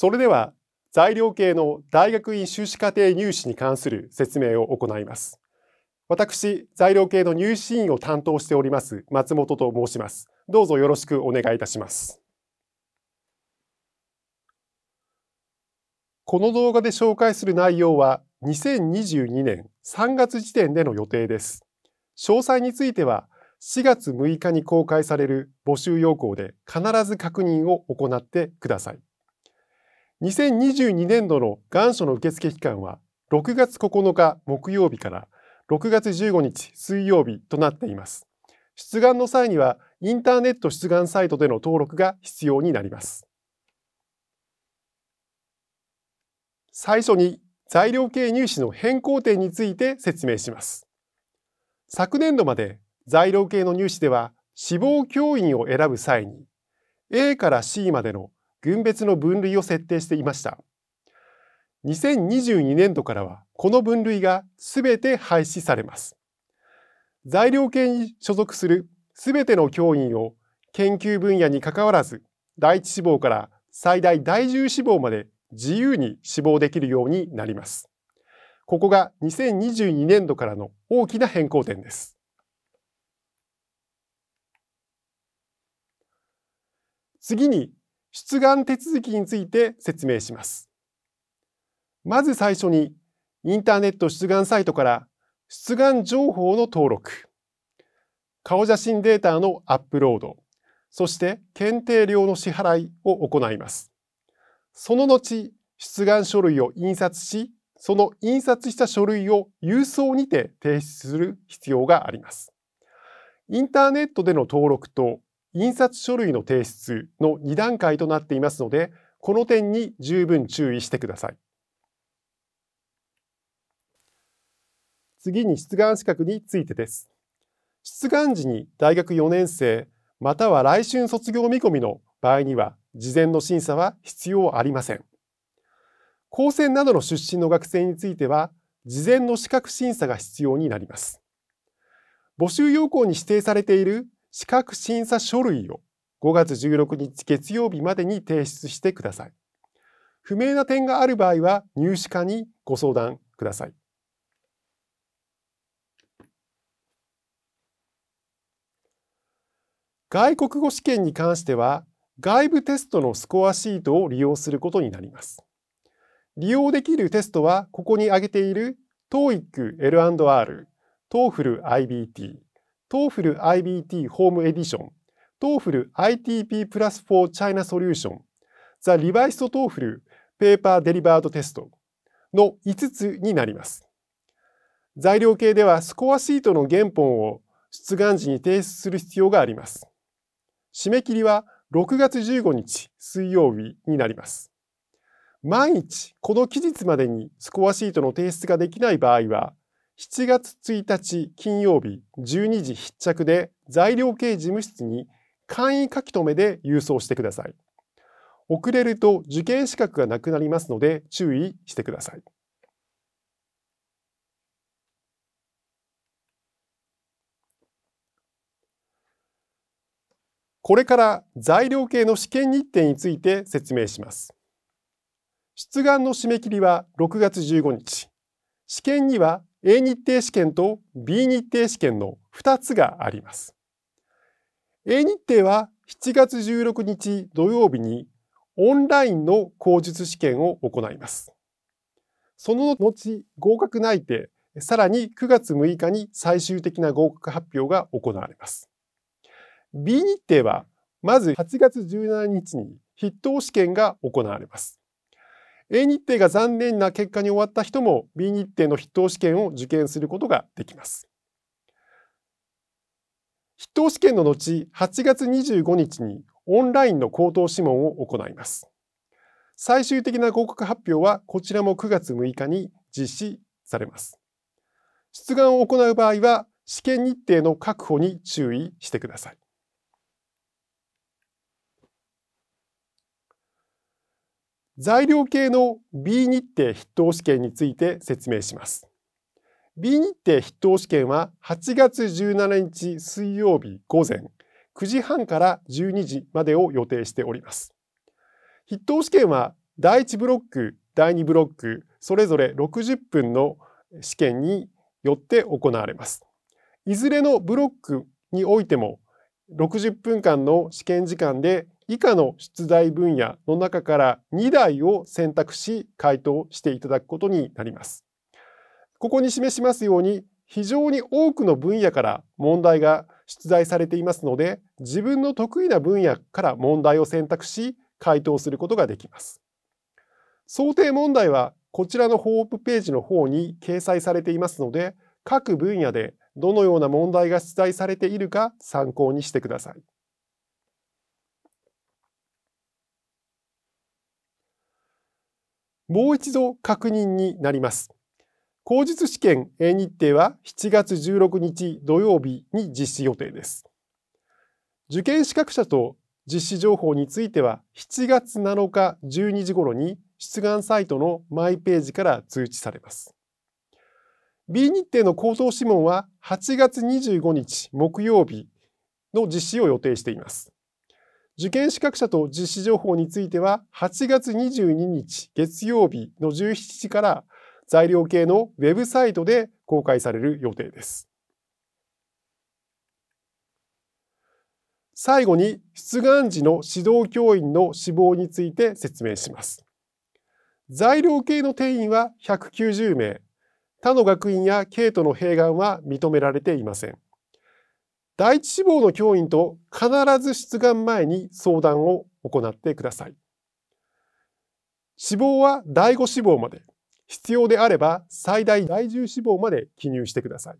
それでは材料系の大学院修士課程入試に関する説明を行います。私、材料系の入試委員を担当しております松本と申します。どうぞよろしくお願いいたします。この動画で紹介する内容は2022年3月時点での予定です。詳細については4月6日に公開される募集要項で必ず確認を行ってください。2022年度の願書の受付期間は6月9日木曜日から6月15日水曜日となっています。出願の際にはインターネット出願サイトでの登録が必要になります。最初に材料系入試の変更点について説明します。昨年度まで材料系の入試では志望教員を選ぶ際に A から C までの群別の分類を設定していました。2022年度からはこの分類がすべて廃止されます。材料系に所属するすべての教員を研究分野に関わらず第一志望から最大第十志望まで自由に志望できるようになります。ここが2022年度からの大きな変更点です。次に出願手続きについて説明します。まず最初に、インターネット出願サイトから出願情報の登録、顔写真データのアップロード、そして検定料の支払いを行います。その後、出願書類を印刷し、その印刷した書類を郵送にて提出する必要があります。インターネットでの登録と印刷書類の提出の2段階となっていますので、この点に十分注意してください。次に出願資格についてです。出願時に大学4年生または来春卒業見込みの場合には事前の審査は必要ありません。高専などの出身の学生については事前の資格審査が必要になります。募集要項に指定されている資格審査書類を5月16日月曜日までに提出してください。不明な点がある場合は入試課にご相談ください。外国語試験に関しては外部テストのスコアシートを利用することになります。利用できるテストはここに挙げている TOEIC L&R、TOEFL IBT、TOEFL IBT ホームエディション、TOEFL ITP プラス4 China Solution、The Revised TOEFL Paper Delivered Test の5つになります。材料系ではスコアシートの原本を出願時に提出する必要があります。締め切りは6月15日水曜日になります。万一この期日までにスコアシートの提出ができない場合は7月1日金曜日12時必着で材料系事務室に簡易書き留めで郵送してください。遅れると受験資格がなくなりますので注意してください。これから材料系の試験日程について説明します。出願の締め切りは6月15日。試験には A 日程試験と B 日程試験の2つがあります。A 日程は7月16日土曜日にオンラインの口述試験を行います。その後合格内定、さらに9月6日に最終的な合格発表が行われます。B 日程はまず8月17日に筆頭試験が行われます。A 日程が残念な結果に終わった人も B 日程の筆頭試験を受験することができます。筆頭試験の後、8月25日にオンラインの口頭諮問を行います。最終的な合格発表はこちらも9月6日に実施されます。出願を行う場合は試験日程の確保に注意してください。材料系の B 日程筆頭試験について説明します。B 日程筆頭試験は8月17日水曜日午前9時半から12時までを予定しております。筆頭試験は第1ブロック、第2ブロック、それぞれ60分の試験によって行われます。いずれのブロックにおいても60分間の試験時間で以下の出題分野の中から2題を選択し回答していただくことになります。ここに示しますように非常に多くの分野から問題が出題されていますので自分の得意な分野から問題を選択し回答することができます。想定問題はこちらのホームページの方に掲載されていますので各分野でどのような問題が出題されているか参考にしてください。もう一度確認になります。口述試験日程は7月16日土曜日に実施予定です。受験資格者と実施情報については7月7日12時頃に出願サイトのマイページから通知されます。B 日程の口頭諮問は8月25日木曜日の実施を予定しています。受験資格者と実施情報については8月22日月曜日の17時から材料系のウェブサイトで公開される予定です。最後に出願時の指導教員の死亡について説明します。材料系の定員は190名、他の学院や系都の併願は認められていません。第一志望の教員と必ず出願前に相談を行ってください。志望は第5志望まで、必要であれば最大第10志望まで記入してください。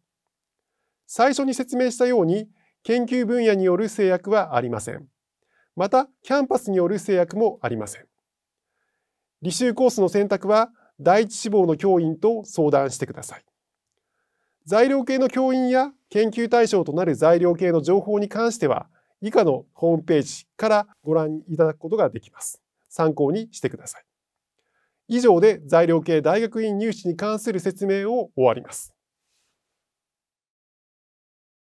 最初に説明したように、研究分野による制約はありません。また、キャンパスによる制約もありません。履修コースの選択は、第一志望の教員と相談してください。材料系の教員や研究対象となる材料系の情報に関しては、以下のホームページからご覧いただくことができます。参考にしてください。以上で材料系大学院入試に関する説明を終わります。